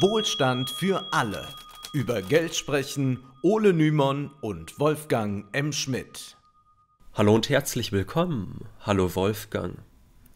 Wohlstand für alle. Über Geld sprechen Ole Nymon und Wolfgang M. Schmidt. Hallo und herzlich willkommen. Hallo Wolfgang.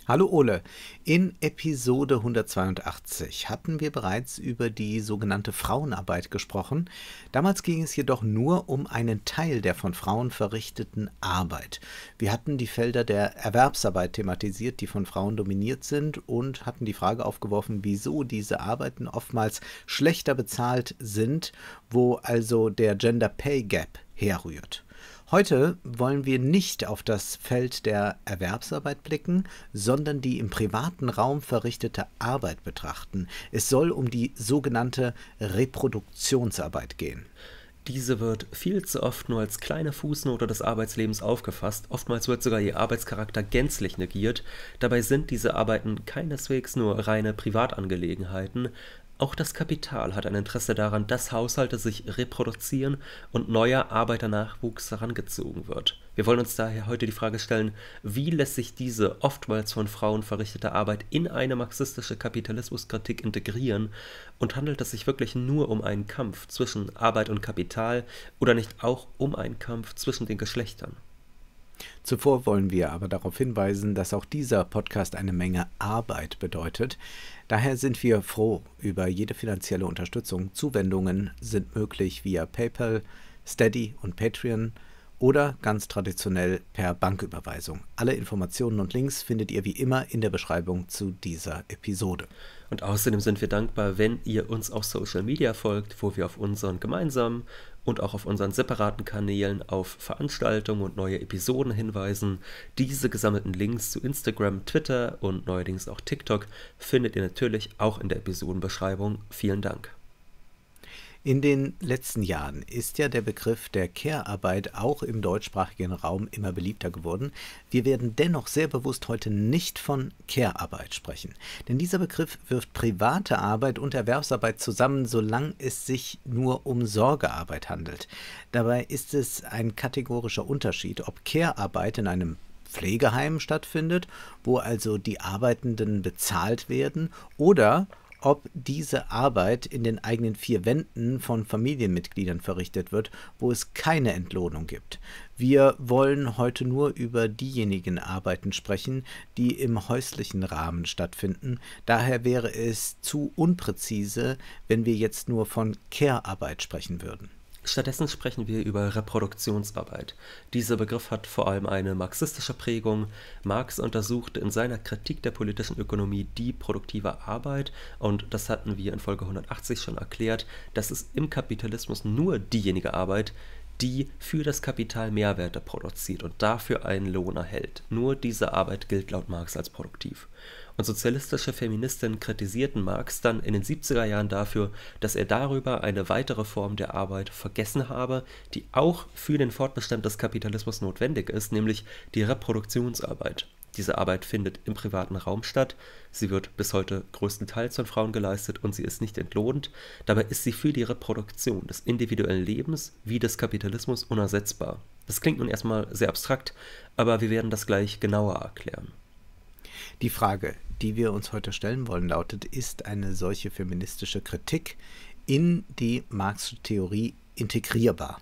Hallo Ole. In Episode 182 hatten wir bereits über die sogenannte Frauenarbeit gesprochen. Damals ging es jedoch nur um einen Teil der von Frauen verrichteten Arbeit. Wir hatten die Felder der Erwerbsarbeit thematisiert, die von Frauen dominiert sind und hatten die Frage aufgeworfen, wieso diese Arbeiten oftmals schlechter bezahlt sind, wo also der Gender Pay Gap herrührt. Heute wollen wir nicht auf das Feld der Erwerbsarbeit blicken, sondern die im privaten Raum verrichtete Arbeit betrachten. Es soll um die sogenannte Reproduktionsarbeit gehen. Diese wird viel zu oft nur als kleine Fußnote des Arbeitslebens aufgefasst, oftmals wird sogar ihr Arbeitscharakter gänzlich negiert, dabei sind diese Arbeiten keineswegs nur reine Privatangelegenheiten, auch das Kapital hat ein Interesse daran, dass Haushalte sich reproduzieren und neuer Arbeiternachwuchs herangezogen wird wir wollen uns daher heute die Frage stellen, wie lässt sich diese oftmals von Frauen verrichtete Arbeit in eine marxistische Kapitalismuskritik integrieren und handelt es sich wirklich nur um einen Kampf zwischen Arbeit und Kapital oder nicht auch um einen Kampf zwischen den Geschlechtern? Zuvor wollen wir aber darauf hinweisen, dass auch dieser Podcast eine Menge Arbeit bedeutet. Daher sind wir froh über jede finanzielle Unterstützung. Zuwendungen sind möglich via PayPal, Steady und Patreon oder ganz traditionell per Banküberweisung. Alle Informationen und Links findet ihr wie immer in der Beschreibung zu dieser Episode. Und außerdem sind wir dankbar, wenn ihr uns auf Social Media folgt, wo wir auf unseren gemeinsamen und auch auf unseren separaten Kanälen auf Veranstaltungen und neue Episoden hinweisen. Diese gesammelten Links zu Instagram, Twitter und neuerdings auch TikTok findet ihr natürlich auch in der Episodenbeschreibung. Vielen Dank. In den letzten Jahren ist ja der Begriff der Care-Arbeit auch im deutschsprachigen Raum immer beliebter geworden. Wir werden dennoch sehr bewusst heute nicht von Care-Arbeit sprechen. Denn dieser Begriff wirft private Arbeit und Erwerbsarbeit zusammen, solange es sich nur um Sorgearbeit handelt. Dabei ist es ein kategorischer Unterschied, ob Care-Arbeit in einem Pflegeheim stattfindet, wo also die Arbeitenden bezahlt werden, oder ob diese Arbeit in den eigenen vier Wänden von Familienmitgliedern verrichtet wird, wo es keine Entlohnung gibt. Wir wollen heute nur über diejenigen Arbeiten sprechen, die im häuslichen Rahmen stattfinden. Daher wäre es zu unpräzise, wenn wir jetzt nur von Care-Arbeit sprechen würden. Stattdessen sprechen wir über Reproduktionsarbeit. Dieser Begriff hat vor allem eine marxistische Prägung. Marx untersuchte in seiner Kritik der politischen Ökonomie die produktive Arbeit und das hatten wir in Folge 180 schon erklärt, dass es im Kapitalismus nur diejenige Arbeit, die für das Kapital Mehrwerte produziert und dafür einen Lohn erhält. Nur diese Arbeit gilt laut Marx als produktiv und sozialistische Feministinnen kritisierten Marx dann in den 70er Jahren dafür, dass er darüber eine weitere Form der Arbeit vergessen habe, die auch für den Fortbestand des Kapitalismus notwendig ist, nämlich die Reproduktionsarbeit. Diese Arbeit findet im privaten Raum statt. Sie wird bis heute größtenteils von Frauen geleistet und sie ist nicht entlohnt. Dabei ist sie für die Reproduktion des individuellen Lebens wie des Kapitalismus unersetzbar. Das klingt nun erstmal sehr abstrakt, aber wir werden das gleich genauer erklären. Die Frage, die wir uns heute stellen wollen, lautet, ist eine solche feministische Kritik in die Marxische Theorie integrierbar?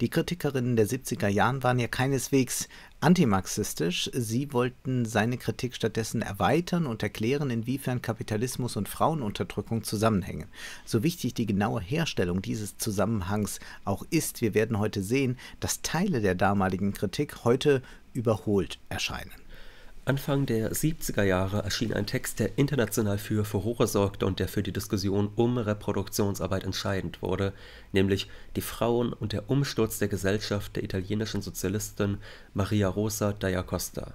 Die Kritikerinnen der 70er Jahren waren ja keineswegs antimarxistisch. Sie wollten seine Kritik stattdessen erweitern und erklären, inwiefern Kapitalismus und Frauenunterdrückung zusammenhängen. So wichtig die genaue Herstellung dieses Zusammenhangs auch ist, wir werden heute sehen, dass Teile der damaligen Kritik heute überholt erscheinen. Anfang der 70er Jahre erschien ein Text, der international für Furore sorgte und der für die Diskussion um Reproduktionsarbeit entscheidend wurde, nämlich Die Frauen und der Umsturz der Gesellschaft der italienischen Sozialistin Maria Rosa Dall'Acosta.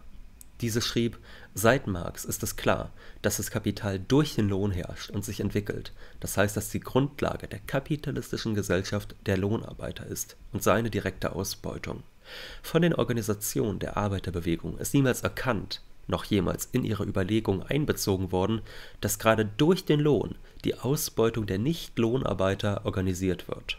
Diese schrieb, seit Marx ist es klar, dass das Kapital durch den Lohn herrscht und sich entwickelt, das heißt, dass die Grundlage der kapitalistischen Gesellschaft der Lohnarbeiter ist und seine direkte Ausbeutung. Von den Organisationen der Arbeiterbewegung ist niemals erkannt, noch jemals in ihre Überlegungen einbezogen worden, dass gerade durch den Lohn die Ausbeutung der Nichtlohnarbeiter organisiert wird.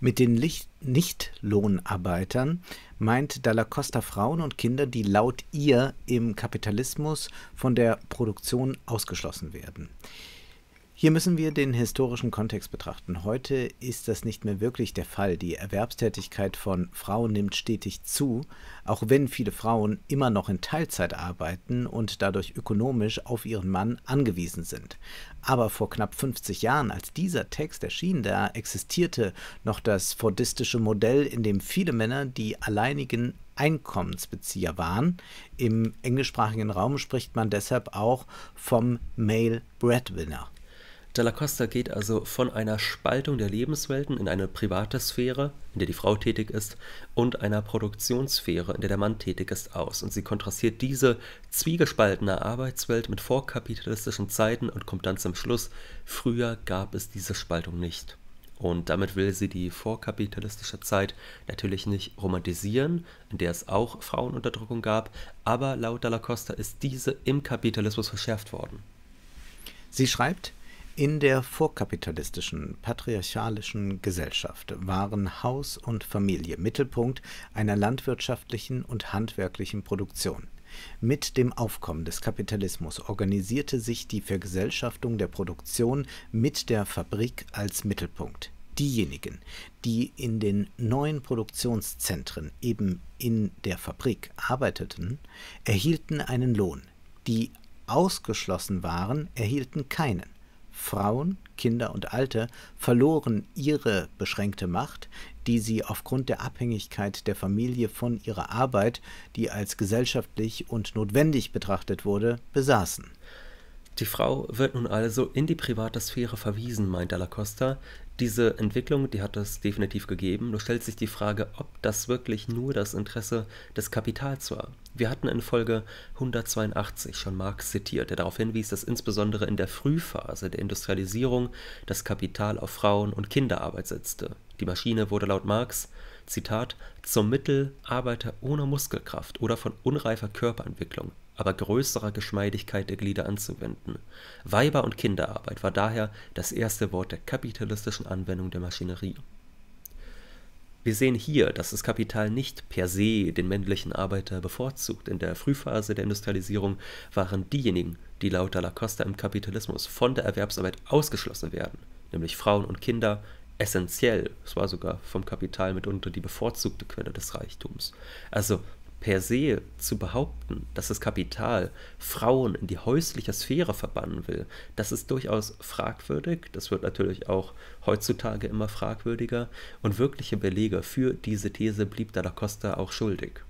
Mit den Nichtlohnarbeitern meint Dalla Costa Frauen und Kinder, die laut ihr im Kapitalismus von der Produktion ausgeschlossen werden. Hier müssen wir den historischen Kontext betrachten. Heute ist das nicht mehr wirklich der Fall. Die Erwerbstätigkeit von Frauen nimmt stetig zu, auch wenn viele Frauen immer noch in Teilzeit arbeiten und dadurch ökonomisch auf ihren Mann angewiesen sind. Aber vor knapp 50 Jahren, als dieser Text erschien, da existierte noch das fordistische Modell, in dem viele Männer die alleinigen Einkommensbezieher waren. Im englischsprachigen Raum spricht man deshalb auch vom Male Breadwinner. Della Costa geht also von einer Spaltung der Lebenswelten in eine private Sphäre, in der die Frau tätig ist, und einer Produktionssphäre, in der der Mann tätig ist, aus. Und sie kontrastiert diese zwiegespaltene Arbeitswelt mit vorkapitalistischen Zeiten und kommt dann zum Schluss, früher gab es diese Spaltung nicht. Und damit will sie die vorkapitalistische Zeit natürlich nicht romantisieren, in der es auch Frauenunterdrückung gab, aber laut Dalla Costa ist diese im Kapitalismus verschärft worden. Sie schreibt, in der vorkapitalistischen, patriarchalischen Gesellschaft waren Haus und Familie Mittelpunkt einer landwirtschaftlichen und handwerklichen Produktion. Mit dem Aufkommen des Kapitalismus organisierte sich die Vergesellschaftung der Produktion mit der Fabrik als Mittelpunkt. Diejenigen, die in den neuen Produktionszentren eben in der Fabrik arbeiteten, erhielten einen Lohn. Die ausgeschlossen waren, erhielten keinen. Frauen, Kinder und Alte verloren ihre beschränkte Macht, die sie aufgrund der Abhängigkeit der Familie von ihrer Arbeit, die als gesellschaftlich und notwendig betrachtet wurde, besaßen. Die Frau wird nun also in die private Sphäre verwiesen, meint Dalla Costa, diese Entwicklung, die hat es definitiv gegeben. Nur stellt sich die Frage, ob das wirklich nur das Interesse des Kapitals war. Wir hatten in Folge 182 schon Marx zitiert, der darauf hinwies, dass insbesondere in der Frühphase der Industrialisierung das Kapital auf Frauen- und Kinderarbeit setzte. Die Maschine wurde laut Marx, Zitat, zum Mittel Arbeiter ohne Muskelkraft oder von unreifer Körperentwicklung, aber größerer Geschmeidigkeit der Glieder anzuwenden. Weiber- und Kinderarbeit war daher das erste Wort der kapitalistischen Anwendung der Maschinerie. Wir sehen hier, dass das Kapital nicht per se den männlichen Arbeiter bevorzugt. In der Frühphase der Industrialisierung waren diejenigen, die lauter Lacoste im Kapitalismus von der Erwerbsarbeit ausgeschlossen werden, nämlich Frauen und Kinder, essentiell. Es war sogar vom Kapital mitunter die bevorzugte Quelle des Reichtums. Also per se zu behaupten, dass das Kapital Frauen in die häusliche Sphäre verbannen will, das ist durchaus fragwürdig. Das wird natürlich auch heutzutage immer fragwürdiger. Und wirkliche Belege für diese These blieb Dalla Costa auch schuldig.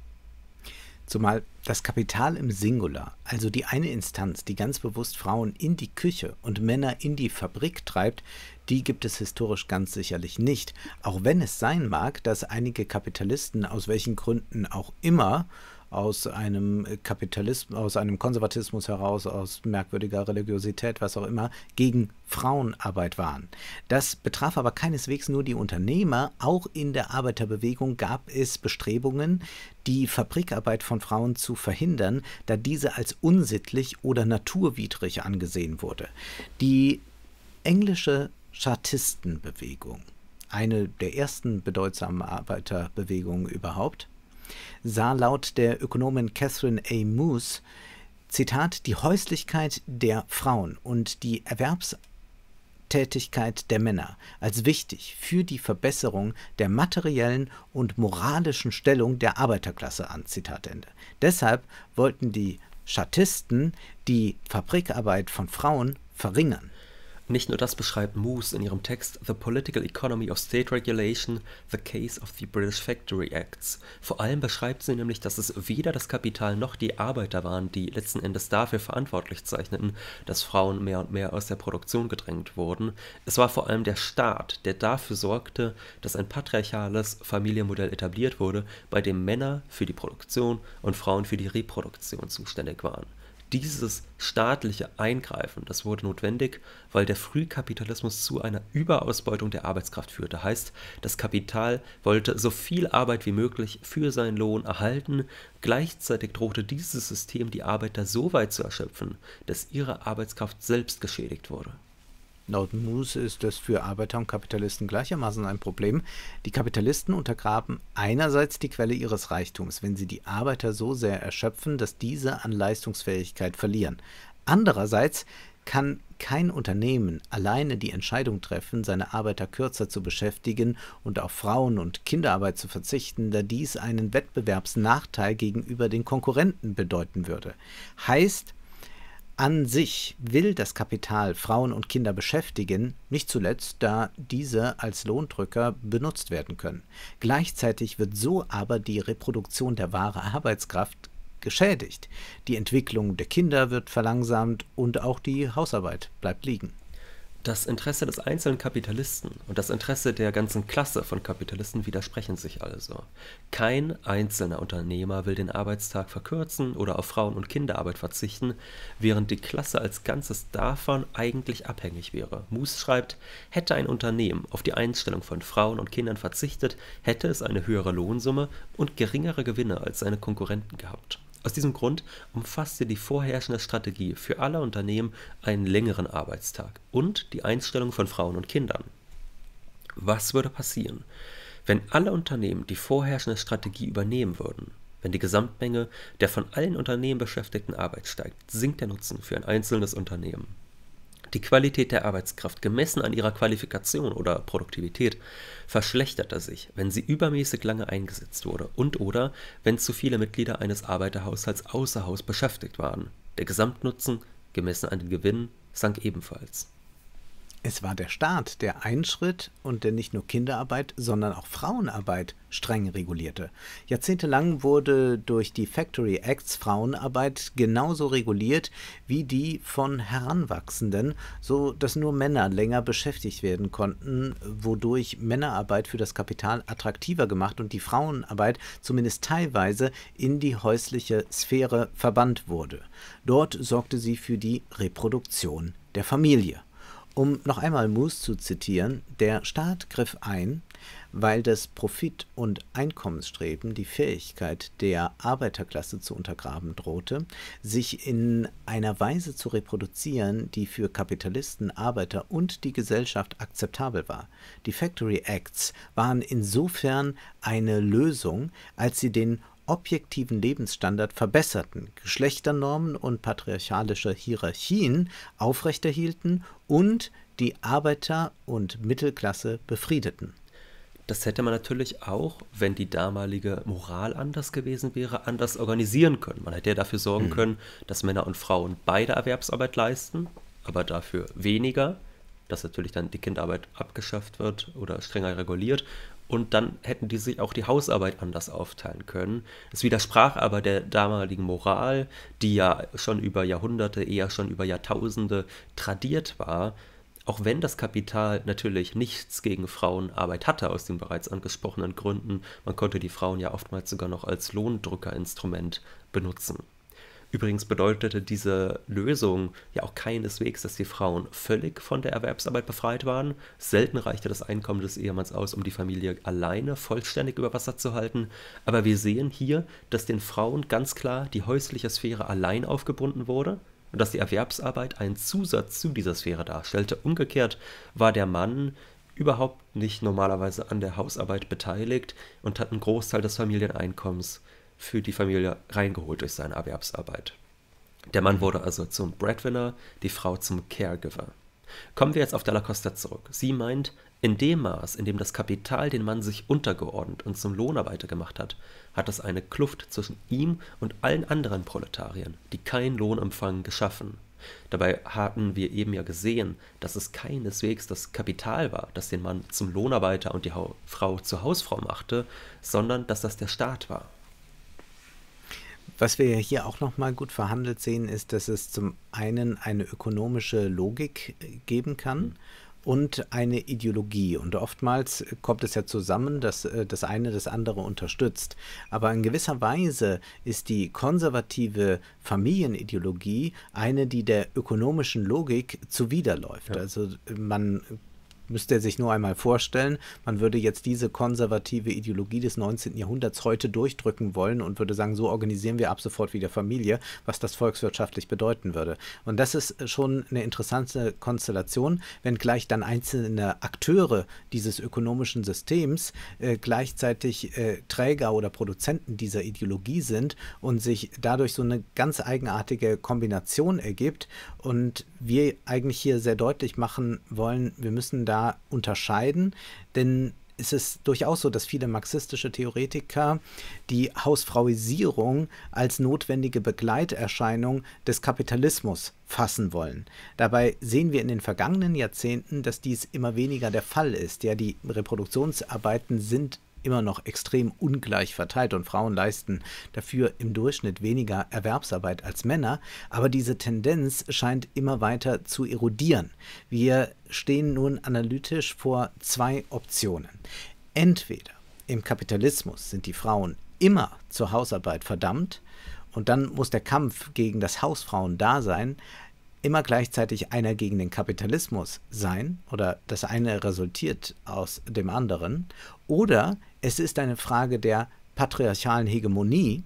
Zumal das Kapital im Singular, also die eine Instanz, die ganz bewusst Frauen in die Küche und Männer in die Fabrik treibt, die gibt es historisch ganz sicherlich nicht, auch wenn es sein mag, dass einige Kapitalisten aus welchen Gründen auch immer aus einem äh, Kapitalismus, aus einem Konservatismus heraus, aus merkwürdiger Religiosität, was auch immer, gegen Frauenarbeit waren. Das betraf aber keineswegs nur die Unternehmer. Auch in der Arbeiterbewegung gab es Bestrebungen, die Fabrikarbeit von Frauen zu verhindern, da diese als unsittlich oder naturwidrig angesehen wurde. Die englische Chartistenbewegung, eine der ersten bedeutsamen Arbeiterbewegungen überhaupt, sah laut der Ökonomin Catherine A. Moose Zitat, die Häuslichkeit der Frauen und die Erwerbstätigkeit der Männer als wichtig für die Verbesserung der materiellen und moralischen Stellung der Arbeiterklasse an. Zitat Ende. Deshalb wollten die Statisten die Fabrikarbeit von Frauen verringern. Nicht nur das beschreibt Moose in ihrem Text The Political Economy of State Regulation, The Case of the British Factory Acts. Vor allem beschreibt sie nämlich, dass es weder das Kapital noch die Arbeiter waren, die letzten Endes dafür verantwortlich zeichneten, dass Frauen mehr und mehr aus der Produktion gedrängt wurden. Es war vor allem der Staat, der dafür sorgte, dass ein patriarchales Familienmodell etabliert wurde, bei dem Männer für die Produktion und Frauen für die Reproduktion zuständig waren. Dieses staatliche Eingreifen, das wurde notwendig, weil der Frühkapitalismus zu einer Überausbeutung der Arbeitskraft führte. Heißt, das Kapital wollte so viel Arbeit wie möglich für seinen Lohn erhalten, gleichzeitig drohte dieses System die Arbeiter so weit zu erschöpfen, dass ihre Arbeitskraft selbst geschädigt wurde Laut Moose ist das für Arbeiter und Kapitalisten gleichermaßen ein Problem. Die Kapitalisten untergraben einerseits die Quelle ihres Reichtums, wenn sie die Arbeiter so sehr erschöpfen, dass diese an Leistungsfähigkeit verlieren. Andererseits kann kein Unternehmen alleine die Entscheidung treffen, seine Arbeiter kürzer zu beschäftigen und auf Frauen- und Kinderarbeit zu verzichten, da dies einen Wettbewerbsnachteil gegenüber den Konkurrenten bedeuten würde. Heißt, an sich will das Kapital Frauen und Kinder beschäftigen, nicht zuletzt, da diese als Lohndrücker benutzt werden können. Gleichzeitig wird so aber die Reproduktion der wahren Arbeitskraft geschädigt. Die Entwicklung der Kinder wird verlangsamt und auch die Hausarbeit bleibt liegen. Das Interesse des einzelnen Kapitalisten und das Interesse der ganzen Klasse von Kapitalisten widersprechen sich also. Kein einzelner Unternehmer will den Arbeitstag verkürzen oder auf Frauen- und Kinderarbeit verzichten, während die Klasse als Ganzes davon eigentlich abhängig wäre. Moos schreibt, hätte ein Unternehmen auf die Einstellung von Frauen und Kindern verzichtet, hätte es eine höhere Lohnsumme und geringere Gewinne als seine Konkurrenten gehabt. Aus diesem Grund umfasste die vorherrschende Strategie für alle Unternehmen einen längeren Arbeitstag und die Einstellung von Frauen und Kindern. Was würde passieren, wenn alle Unternehmen die vorherrschende Strategie übernehmen würden? Wenn die Gesamtmenge der von allen Unternehmen beschäftigten Arbeit steigt, sinkt der Nutzen für ein einzelnes Unternehmen. Die Qualität der Arbeitskraft gemessen an ihrer Qualifikation oder Produktivität verschlechterte sich, wenn sie übermäßig lange eingesetzt wurde und oder wenn zu viele Mitglieder eines Arbeiterhaushalts außer Haus beschäftigt waren. Der Gesamtnutzen, gemessen an den Gewinnen, sank ebenfalls es war der Staat, der einschritt und der nicht nur Kinderarbeit, sondern auch Frauenarbeit streng regulierte. Jahrzehntelang wurde durch die Factory Acts Frauenarbeit genauso reguliert wie die von Heranwachsenden, so dass nur Männer länger beschäftigt werden konnten, wodurch Männerarbeit für das Kapital attraktiver gemacht und die Frauenarbeit zumindest teilweise in die häusliche Sphäre verbannt wurde. Dort sorgte sie für die Reproduktion der Familie. Um noch einmal Moose zu zitieren, der Staat griff ein, weil das Profit- und Einkommensstreben die Fähigkeit der Arbeiterklasse zu untergraben drohte, sich in einer Weise zu reproduzieren, die für Kapitalisten, Arbeiter und die Gesellschaft akzeptabel war. Die Factory Acts waren insofern eine Lösung, als sie den objektiven Lebensstandard verbesserten, Geschlechternormen und patriarchalische Hierarchien aufrechterhielten und die Arbeiter- und Mittelklasse befriedeten. Das hätte man natürlich auch, wenn die damalige Moral anders gewesen wäre, anders organisieren können. Man hätte ja dafür sorgen mhm. können, dass Männer und Frauen beide Erwerbsarbeit leisten, aber dafür weniger, dass natürlich dann die Kinderarbeit abgeschafft wird oder strenger reguliert und dann hätten die sich auch die Hausarbeit anders aufteilen können. Es widersprach aber der damaligen Moral, die ja schon über Jahrhunderte, eher schon über Jahrtausende tradiert war. Auch wenn das Kapital natürlich nichts gegen Frauenarbeit hatte aus den bereits angesprochenen Gründen, man konnte die Frauen ja oftmals sogar noch als Lohndrückerinstrument benutzen. Übrigens bedeutete diese Lösung ja auch keineswegs, dass die Frauen völlig von der Erwerbsarbeit befreit waren. Selten reichte das Einkommen des Ehemanns aus, um die Familie alleine vollständig über Wasser zu halten. Aber wir sehen hier, dass den Frauen ganz klar die häusliche Sphäre allein aufgebunden wurde und dass die Erwerbsarbeit einen Zusatz zu dieser Sphäre darstellte. Umgekehrt war der Mann überhaupt nicht normalerweise an der Hausarbeit beteiligt und hat einen Großteil des Familieneinkommens für die Familie reingeholt durch seine Erwerbsarbeit. Der Mann wurde also zum Breadwinner, die Frau zum Caregiver. Kommen wir jetzt auf Della Costa zurück. Sie meint, in dem Maß, in dem das Kapital den Mann sich untergeordnet und zum Lohnarbeiter gemacht hat, hat es eine Kluft zwischen ihm und allen anderen Proletariern, die keinen Lohn empfangen, geschaffen. Dabei hatten wir eben ja gesehen, dass es keineswegs das Kapital war, das den Mann zum Lohnarbeiter und die Frau zur Hausfrau machte, sondern dass das der Staat war. Was wir hier auch nochmal gut verhandelt sehen, ist, dass es zum einen eine ökonomische Logik äh, geben kann. Mhm. und eine Ideologie. Und oftmals äh, kommt es ja zusammen, dass äh, das eine das andere unterstützt. Aber in gewisser Weise ist die konservative Familienideologie eine, die der ökonomischen Logik zuwiderläuft. Ja. Also man Müsste er sich nur einmal vorstellen, man würde jetzt diese konservative Ideologie des 19. Jahrhunderts heute durchdrücken wollen und würde sagen, so organisieren wir ab sofort wieder Familie, was das volkswirtschaftlich bedeuten würde. Und das ist schon eine interessante Konstellation, wenn gleich dann einzelne Akteure dieses ökonomischen Systems äh, gleichzeitig äh, Träger oder Produzenten dieser Ideologie sind und sich dadurch so eine ganz eigenartige Kombination ergibt. Und wir eigentlich hier sehr deutlich machen wollen, wir müssen da unterscheiden, denn es ist durchaus so, dass viele marxistische Theoretiker die Hausfrauisierung als notwendige Begleiterscheinung des Kapitalismus fassen wollen. Dabei sehen wir in den vergangenen Jahrzehnten, dass dies immer weniger der Fall ist. Ja, die Reproduktionsarbeiten sind immer noch extrem ungleich verteilt und Frauen leisten dafür im Durchschnitt weniger Erwerbsarbeit als Männer. Aber diese Tendenz scheint immer weiter zu erodieren. Wir stehen nun analytisch vor zwei Optionen. Entweder im Kapitalismus sind die Frauen immer zur Hausarbeit verdammt und dann muss der Kampf gegen das hausfrauen Hausfrauendasein immer gleichzeitig einer gegen den Kapitalismus sein oder das eine resultiert aus dem anderen oder es ist eine Frage der patriarchalen Hegemonie,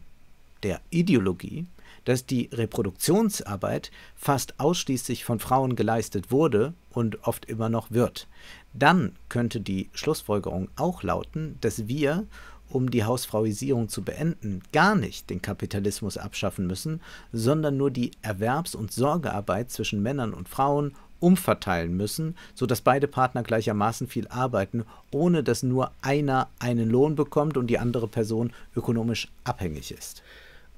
der Ideologie, dass die Reproduktionsarbeit fast ausschließlich von Frauen geleistet wurde und oft immer noch wird. Dann könnte die Schlussfolgerung auch lauten, dass wir um die Hausfrauisierung zu beenden, gar nicht den Kapitalismus abschaffen müssen, sondern nur die Erwerbs- und Sorgearbeit zwischen Männern und Frauen umverteilen müssen, sodass beide Partner gleichermaßen viel arbeiten, ohne dass nur einer einen Lohn bekommt und die andere Person ökonomisch abhängig ist.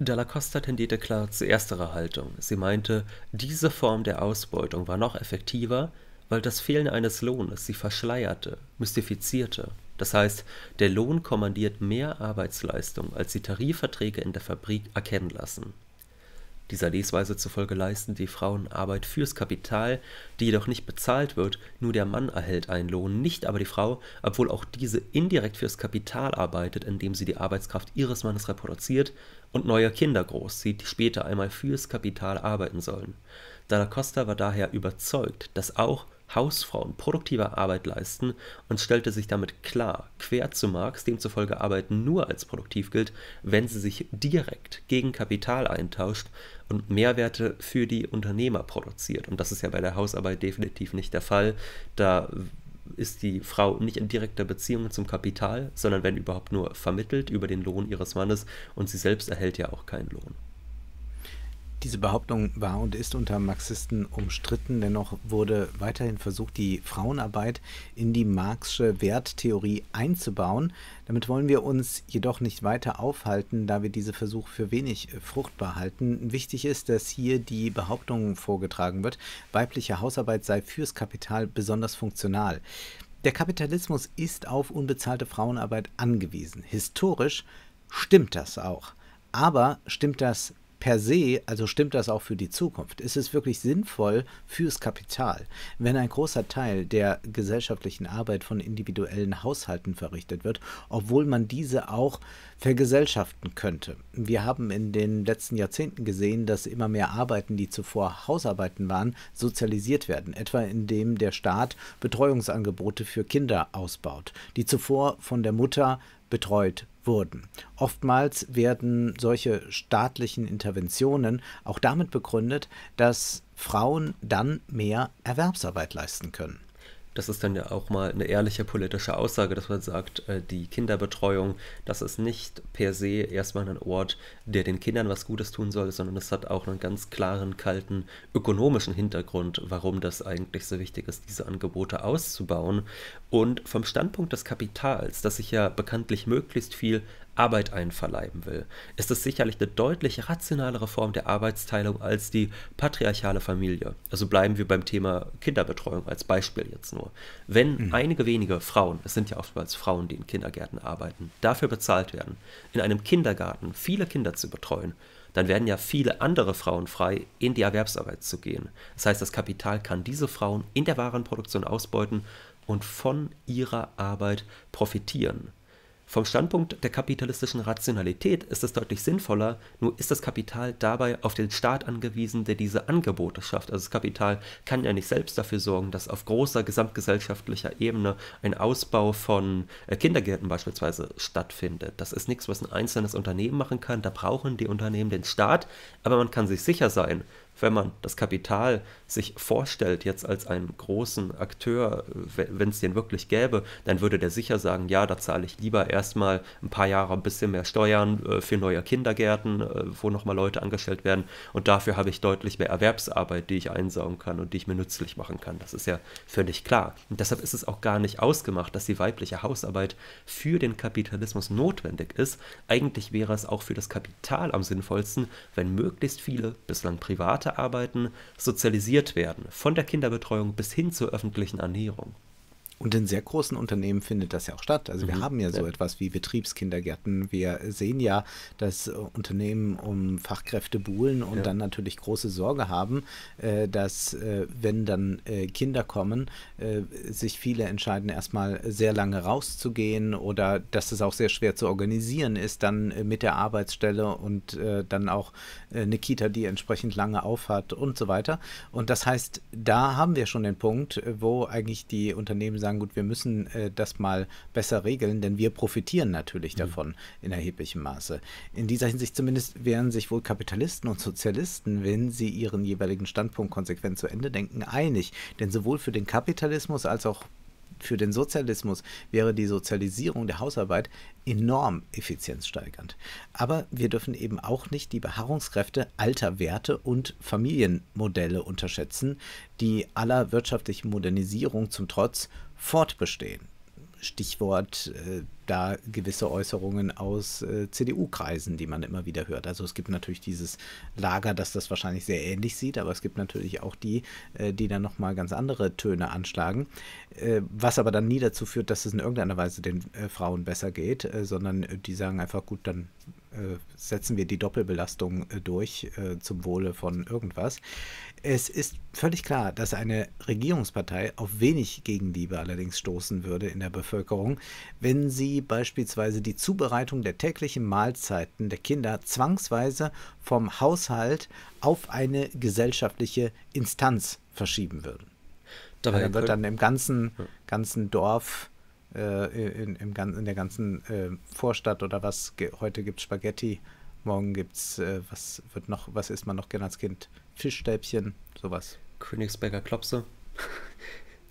Dalla Costa tendierte klar zu ersterer Haltung. Sie meinte, diese Form der Ausbeutung war noch effektiver, weil das Fehlen eines Lohnes sie verschleierte, mystifizierte. Das heißt, der Lohn kommandiert mehr Arbeitsleistung, als die Tarifverträge in der Fabrik erkennen lassen. Dieser Lesweise zufolge leisten die Frauen Arbeit fürs Kapital, die jedoch nicht bezahlt wird, nur der Mann erhält einen Lohn, nicht aber die Frau, obwohl auch diese indirekt fürs Kapital arbeitet, indem sie die Arbeitskraft ihres Mannes reproduziert und neue Kinder großzieht, die später einmal fürs Kapital arbeiten sollen. Dalla Costa war daher überzeugt, dass auch Hausfrauen produktive Arbeit leisten und stellte sich damit klar quer zu Marx, demzufolge Arbeit nur als produktiv gilt, wenn sie sich direkt gegen Kapital eintauscht und Mehrwerte für die Unternehmer produziert. Und das ist ja bei der Hausarbeit definitiv nicht der Fall. Da ist die Frau nicht in direkter Beziehung zum Kapital, sondern wenn überhaupt nur vermittelt über den Lohn ihres Mannes und sie selbst erhält ja auch keinen Lohn. Diese Behauptung war und ist unter Marxisten umstritten, dennoch wurde weiterhin versucht, die Frauenarbeit in die Marxische Werttheorie einzubauen. Damit wollen wir uns jedoch nicht weiter aufhalten, da wir diese Versuche für wenig äh, fruchtbar halten. Wichtig ist, dass hier die Behauptung vorgetragen wird, weibliche Hausarbeit sei fürs Kapital besonders funktional. Der Kapitalismus ist auf unbezahlte Frauenarbeit angewiesen. Historisch stimmt das auch. Aber stimmt das per se, also stimmt das auch für die Zukunft? Ist es wirklich sinnvoll fürs Kapital, wenn ein großer Teil der gesellschaftlichen Arbeit von individuellen Haushalten verrichtet wird, obwohl man diese auch vergesellschaften könnte? Wir haben in den letzten Jahrzehnten gesehen, dass immer mehr Arbeiten, die zuvor Hausarbeiten waren, sozialisiert werden, etwa indem der Staat Betreuungsangebote für Kinder ausbaut, die zuvor von der Mutter betreut wurden. Oftmals werden solche staatlichen Interventionen auch damit begründet, dass Frauen dann mehr Erwerbsarbeit leisten können. Das ist dann ja auch mal eine ehrliche politische Aussage, dass man sagt, äh, die Kinderbetreuung, das ist nicht per se erstmal ein Ort, der den Kindern was Gutes tun soll, sondern es hat auch einen ganz klaren, kalten ökonomischen Hintergrund, warum das eigentlich so wichtig ist, diese Angebote auszubauen. Und vom Standpunkt des Kapitals, das sich ja bekanntlich möglichst viel Arbeit einverleiben will, ist es sicherlich eine deutlich rationalere Form der Arbeitsteilung als die patriarchale Familie. Also bleiben wir beim Thema Kinderbetreuung als Beispiel jetzt nur. Wenn mhm. einige wenige Frauen, es sind ja oftmals Frauen, die in Kindergärten arbeiten, dafür bezahlt werden, in einem Kindergarten viele Kinder zu betreuen, dann werden ja viele andere Frauen frei, in die Erwerbsarbeit zu gehen. Das heißt, das Kapital kann diese Frauen in der Warenproduktion ausbeuten und von ihrer Arbeit profitieren. Vom Standpunkt der kapitalistischen Rationalität ist es deutlich sinnvoller, nur ist das Kapital dabei auf den Staat angewiesen, der diese Angebote schafft. Also das Kapital kann ja nicht selbst dafür sorgen, dass auf großer gesamtgesellschaftlicher Ebene ein Ausbau von äh, Kindergärten beispielsweise stattfindet. Das ist nichts, was ein einzelnes Unternehmen machen kann. Da brauchen die Unternehmen den Staat, aber man kann sich sicher sein, wenn man das Kapital sich vorstellt, jetzt als einen großen Akteur, wenn es den wirklich gäbe, dann würde der sicher sagen, ja, da zahle ich lieber erstmal ein paar Jahre ein bisschen mehr Steuern äh, für neue Kindergärten, äh, wo nochmal Leute angestellt werden. Und dafür habe ich deutlich mehr Erwerbsarbeit, die ich einsaugen kann und die ich mir nützlich machen kann. Das ist ja völlig klar. Und deshalb ist es auch gar nicht ausgemacht, dass die weibliche Hausarbeit für den Kapitalismus notwendig ist. Eigentlich wäre es auch für das Kapital am sinnvollsten, wenn möglichst viele, bislang privat, Arbeiten sozialisiert werden, von der Kinderbetreuung bis hin zur öffentlichen Ernährung. Und in sehr großen Unternehmen findet das ja auch statt. Also wir mhm. haben ja so etwas wie Betriebskindergärten. Wir sehen ja, dass äh, Unternehmen um Fachkräfte buhlen und ja. dann natürlich große Sorge haben, äh, dass äh, wenn dann Kinder kommen, sich viele entscheiden, erstmal sehr lange rauszugehen oder dass es auch sehr schwer zu organisieren ist, dann mit der Arbeitsstelle und dann auch eine Kita, die entsprechend lange aufhat und so weiter. Und das heißt, da haben wir schon den Punkt, wo eigentlich die Unternehmen sagen, gut, wir müssen äh, das mal besser regeln, denn wir profitieren natürlich mhm. davon in erheblichem Maße. In dieser Hinsicht zumindest wären sich wohl Kapitalisten und Sozialisten, wenn sie ihren jeweiligen Standpunkt konsequent zu Ende denken, einig. Denn sowohl für den Kapitalismus als auch für den Sozialismus wäre die Sozialisierung der Hausarbeit enorm effizienzsteigernd. Aber wir dürfen eben auch nicht die Beharrungskräfte alter Werte und Familienmodelle unterschätzen, die aller wirtschaftlichen Modernisierung zum Trotz fortbestehen. Stichwort äh, da gewisse Äußerungen aus äh, CDU-Kreisen, die man immer wieder hört. Also es gibt natürlich dieses Lager, das das wahrscheinlich sehr ähnlich sieht, aber es gibt natürlich auch die, äh, die dann nochmal ganz andere Töne anschlagen, äh, was aber dann nie dazu führt, dass es in irgendeiner Weise den äh, Frauen besser geht, äh, sondern die sagen einfach, gut, dann äh, setzen wir die Doppelbelastung äh, durch äh, zum Wohle von irgendwas. Es ist völlig klar, dass eine Regierungspartei auf wenig Gegenliebe allerdings stoßen würde in der Bevölkerung, wenn sie beispielsweise die Zubereitung der täglichen Mahlzeiten der Kinder zwangsweise vom Haushalt auf eine gesellschaftliche Instanz verschieben würden. Dabei dann wird dann im ganzen, ganzen Dorf äh, in, im, in der ganzen äh, Vorstadt oder was. Heute gibt es Spaghetti, morgen gibt es, äh, was wird noch, was isst man noch gerne als Kind? Fischstäbchen, sowas. Königsberger Klopse.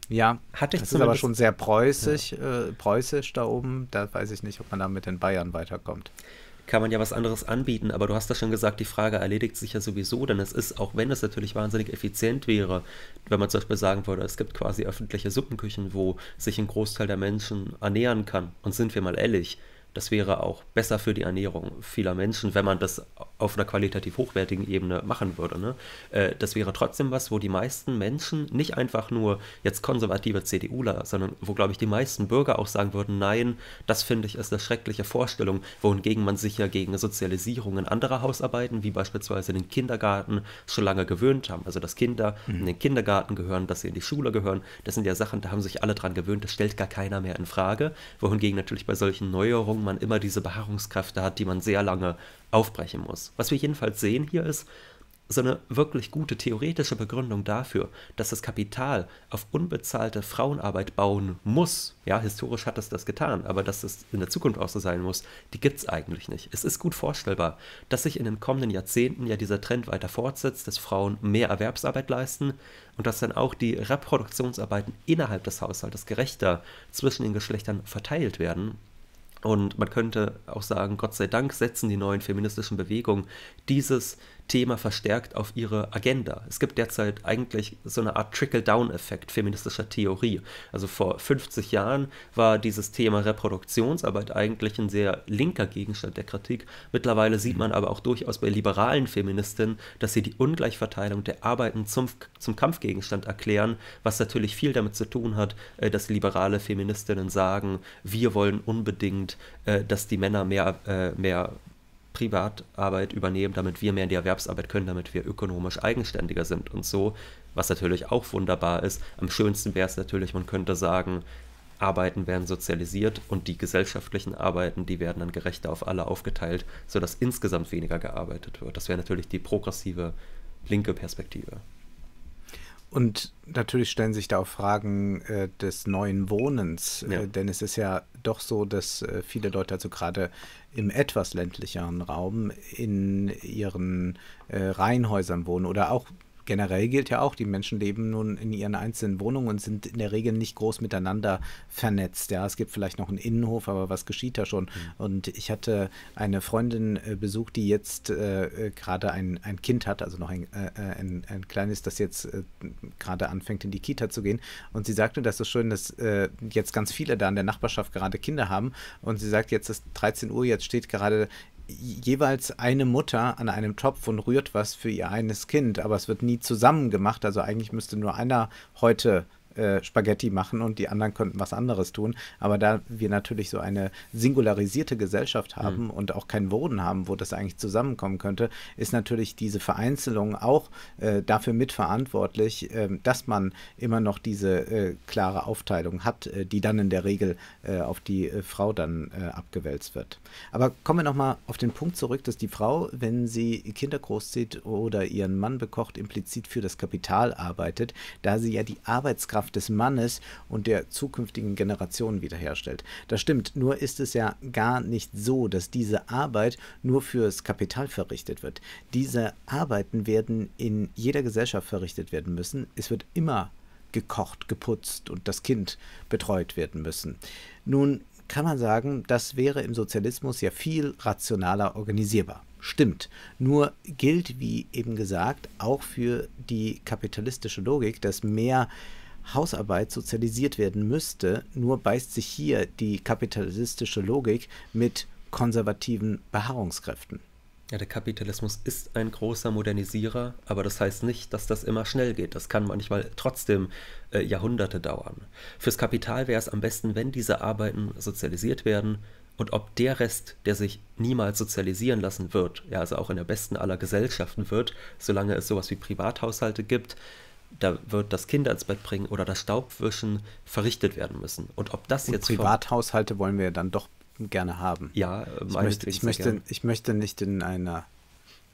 Ja, Hatte ich das ist aber schon sehr preußisch, ja. Äh, preußisch da oben. Da weiß ich nicht, ob man da mit den Bayern weiterkommt kann man ja was anderes anbieten, aber du hast das schon gesagt, die Frage erledigt sich ja sowieso, denn es ist, auch wenn es natürlich wahnsinnig effizient wäre, wenn man zum Beispiel sagen würde, es gibt quasi öffentliche Suppenküchen, wo sich ein Großteil der Menschen ernähren kann. Und sind wir mal ehrlich, das wäre auch besser für die Ernährung vieler Menschen, wenn man das auf einer qualitativ hochwertigen Ebene machen würde. Ne? Äh, das wäre trotzdem was, wo die meisten Menschen nicht einfach nur jetzt konservative CDUler, sondern wo, glaube ich, die meisten Bürger auch sagen würden, nein, das finde ich ist eine schreckliche Vorstellung, wohingegen man sich ja gegen Sozialisierungen anderer Hausarbeiten, wie beispielsweise den Kindergarten, schon lange gewöhnt haben. Also dass Kinder mhm. in den Kindergarten gehören, dass sie in die Schule gehören, das sind ja Sachen, da haben sich alle dran gewöhnt, das stellt gar keiner mehr in Frage, wohingegen natürlich bei solchen Neuerungen man immer diese Beharrungskräfte hat, die man sehr lange aufbrechen muss. Was wir jedenfalls sehen hier ist so eine wirklich gute theoretische Begründung dafür, dass das Kapital auf unbezahlte Frauenarbeit bauen muss. Ja, historisch hat es das getan, aber dass es in der Zukunft auch so sein muss, die gibt es eigentlich nicht. Es ist gut vorstellbar, dass sich in den kommenden Jahrzehnten ja dieser Trend weiter fortsetzt, dass Frauen mehr Erwerbsarbeit leisten und dass dann auch die Reproduktionsarbeiten innerhalb des Haushaltes gerechter zwischen den Geschlechtern verteilt werden und man könnte auch sagen, Gott sei Dank setzen die neuen feministischen Bewegungen dieses Thema verstärkt auf ihre Agenda. Es gibt derzeit eigentlich so eine Art Trickle-Down-Effekt feministischer Theorie. Also vor 50 Jahren war dieses Thema Reproduktionsarbeit eigentlich ein sehr linker Gegenstand der Kritik. Mittlerweile sieht man aber auch durchaus bei liberalen Feministinnen, dass sie die Ungleichverteilung der Arbeiten zum, zum Kampfgegenstand erklären, was natürlich viel damit zu tun hat, äh, dass liberale Feministinnen sagen, wir wollen unbedingt, äh, dass die Männer mehr, äh, mehr Privatarbeit übernehmen, damit wir mehr in die Erwerbsarbeit können, damit wir ökonomisch eigenständiger sind und so, was natürlich auch wunderbar ist. Am schönsten wäre es natürlich, man könnte sagen, Arbeiten werden sozialisiert und die gesellschaftlichen Arbeiten, die werden dann gerechter auf alle aufgeteilt, sodass insgesamt weniger gearbeitet wird. Das wäre natürlich die progressive linke Perspektive. Und natürlich stellen sich da auch Fragen äh, des neuen Wohnens, äh, ja. äh, denn es ist ja doch so, dass äh, viele Leute, also gerade im etwas ländlicheren Raum, in ihren äh, Reihenhäusern wohnen oder auch generell gilt ja auch, die Menschen leben nun in ihren einzelnen Wohnungen und sind in der Regel nicht groß miteinander vernetzt. Ja, es gibt vielleicht noch einen Innenhof, aber was geschieht da schon? Mhm. Und ich hatte eine Freundin äh, besucht, die jetzt äh, äh gerade ein, ein Kind hat, also noch ein, äh, äh ein, ein, kleines, das jetzt äh, gerade anfängt in die Kita zu gehen. Und sie sagte, das ist schön, dass jetzt ganz viele da in der Nachbarschaft gerade Kinder haben. Und sie sagt jetzt, ist 13 Uhr, jetzt steht gerade jeweils eine Mutter an einem Topf und rührt was für ihr eines Kind, aber es wird nie zusammen gemacht. Also eigentlich müsste nur einer heute äh, Spaghetti machen und die anderen könnten was anderes tun. Aber da wir natürlich so eine singularisierte Gesellschaft mhm. haben mhm. und auch keinen Boden haben, wo das eigentlich zusammenkommen könnte, ist natürlich diese Vereinzelung auch äh, dafür mitverantwortlich, äh, dass man immer noch diese äh, klare Aufteilung hat, äh, die dann in der Regel auf die Frau dann abgewälzt wird. Aber kommen wir nochmal auf den Punkt zurück, dass die Frau, wenn sie Kinder großzieht oder ihren Mann bekocht, implizit für das Kapital arbeitet, da sie ja die Arbeitskraft Kraft des Mannes und der zukünftigen Generationen wiederherstellt. Das stimmt, nur ist es ja gar nicht so, dass diese Arbeit nur fürs Kapital verrichtet wird. Diese Arbeiten werden in jeder Gesellschaft verrichtet werden müssen. Es wird immer gekocht, geputzt und das Kind betreut werden müssen. Nun kann man sagen, das wäre im Sozialismus ja viel rationaler organisierbar. Stimmt. Nur gilt, wie eben gesagt, auch für die kapitalistische Logik, dass mehr Hausarbeit sozialisiert werden müsste, nur beißt sich hier die kapitalistische Logik mit konservativen Beharrungskräften. Ja, der Kapitalismus ist ein großer Modernisierer, aber das heißt nicht, dass das immer schnell geht. Das kann manchmal trotzdem äh, Jahrhunderte dauern. Fürs Kapital wäre es am besten, wenn diese Arbeiten sozialisiert werden und ob der Rest, der sich niemals sozialisieren lassen wird, ja, also auch in der besten aller Gesellschaften wird, solange es sowas wie Privathaushalte gibt, da wird das Kind ans Bett bringen oder das Staubwischen verrichtet werden müssen. Und ob das jetzt. und jetzt. Privathaushalte wollen wir dann doch gerne haben. Ja, ich äh, möchte, ich möchte, gern. ich möchte nicht in einer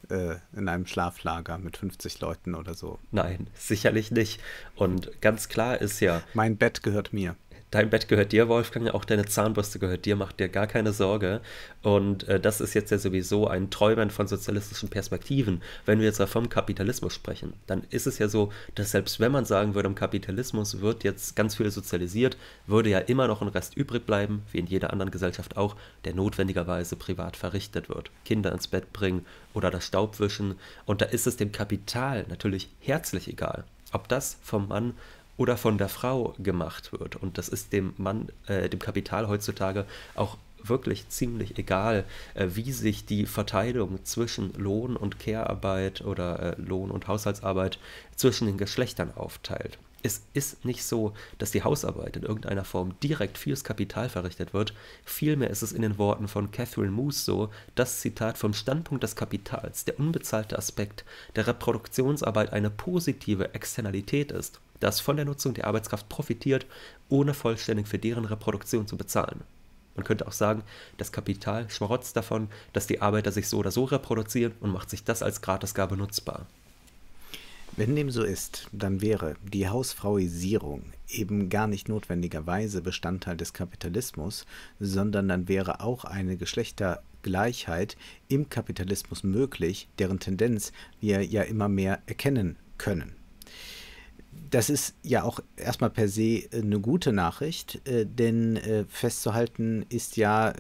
äh, in einem Schlaflager mit 50 Leuten oder so. Nein, sicherlich nicht. Und ganz klar ist ja. Mein Bett gehört mir dein Bett gehört dir, Wolfgang, auch deine Zahnbürste gehört dir, mach dir gar keine Sorge. Und äh, das ist jetzt ja sowieso ein Träumen von sozialistischen Perspektiven. Wenn wir jetzt ja vom Kapitalismus sprechen, dann ist es ja so, dass selbst wenn man sagen würde, im Kapitalismus wird jetzt ganz viel sozialisiert, würde ja immer noch ein Rest übrig bleiben, wie in jeder anderen Gesellschaft auch, der notwendigerweise privat verrichtet wird. Kinder ins Bett bringen oder das Staub wischen. Und da ist es dem Kapital natürlich herzlich egal, ob das vom Mann oder von der Frau gemacht wird. Und das ist dem Mann, äh, dem Kapital heutzutage auch wirklich ziemlich egal, äh, wie sich die Verteilung zwischen Lohn und Care-Arbeit oder äh, Lohn und Haushaltsarbeit zwischen den Geschlechtern aufteilt. Es ist nicht so, dass die Hausarbeit in irgendeiner Form direkt fürs Kapital verrichtet wird. Vielmehr ist es in den Worten von Catherine Moose so, dass Zitat vom Standpunkt des Kapitals, der unbezahlte Aspekt der Reproduktionsarbeit eine positive Externalität ist das von der Nutzung der Arbeitskraft profitiert, ohne vollständig für deren Reproduktion zu bezahlen. Man könnte auch sagen, das Kapital schmarotzt davon, dass die Arbeiter sich so oder so reproduzieren und macht sich das als Gratisgabe nutzbar. Wenn dem so ist, dann wäre die Hausfrauisierung eben gar nicht notwendigerweise Bestandteil des Kapitalismus, sondern dann wäre auch eine Geschlechtergleichheit im Kapitalismus möglich, deren Tendenz wir ja immer mehr erkennen können das ist ja auch erstmal per se äh, eine gute Nachricht, äh, denn äh, festzuhalten ist ja,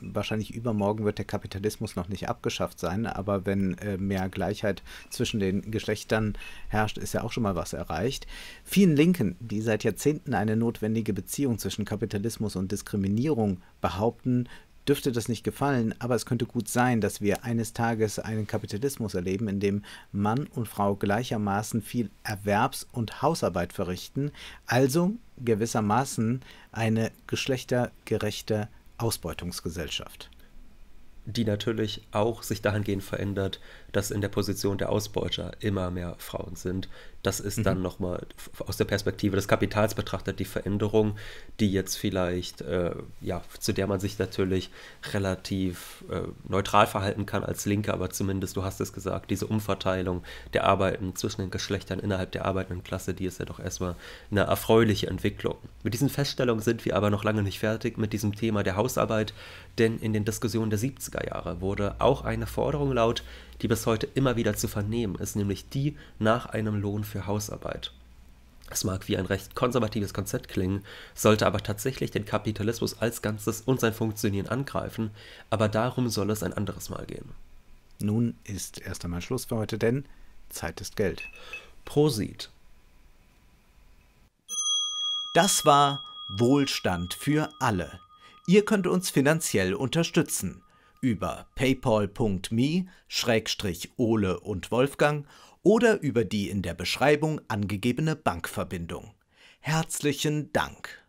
wahrscheinlich übermorgen wird der Kapitalismus noch nicht abgeschafft sein, aber wenn mehr Gleichheit zwischen den Geschlechtern herrscht, ist ja auch schon mal was erreicht. Vielen Linken, die seit Jahrzehnten eine notwendige Beziehung zwischen Kapitalismus und Diskriminierung behaupten, dürfte das nicht gefallen, aber es könnte gut sein, dass wir eines Tages einen Kapitalismus erleben, in dem Mann und Frau gleichermaßen viel Erwerbs- und Hausarbeit verrichten, also gewissermaßen eine geschlechtergerechte Ausbeutungsgesellschaft die natürlich auch sich dahingehend verändert, dass in der Position der Ausbeuter immer mehr Frauen sind, das ist mhm. dann nochmal aus der Perspektive des Kapitals betrachtet die Veränderung, die jetzt vielleicht, äh, ja, zu der man sich natürlich relativ äh, neutral verhalten kann als Linke, aber zumindest, du hast es gesagt, diese Umverteilung der Arbeiten zwischen den Geschlechtern innerhalb der arbeitenden Klasse, die ist ja doch erstmal eine erfreuliche Entwicklung. Mit diesen Feststellungen sind wir aber noch lange nicht fertig mit diesem Thema der Hausarbeit, denn in den Diskussionen der 70er Jahre wurde auch eine Forderung laut, die bis heute immer wieder zu vernehmen ist, nämlich die nach einem Lohn für Hausarbeit. Es mag wie ein recht konservatives Konzept klingen, sollte aber tatsächlich den Kapitalismus als Ganzes und sein Funktionieren angreifen, aber darum soll es ein anderes Mal gehen. Nun ist erst einmal Schluss für heute, denn Zeit ist Geld. Prosit. Das war Wohlstand für alle. Ihr könnt uns finanziell unterstützen über paypal.me-ole und Wolfgang oder über die in der Beschreibung angegebene Bankverbindung. Herzlichen Dank!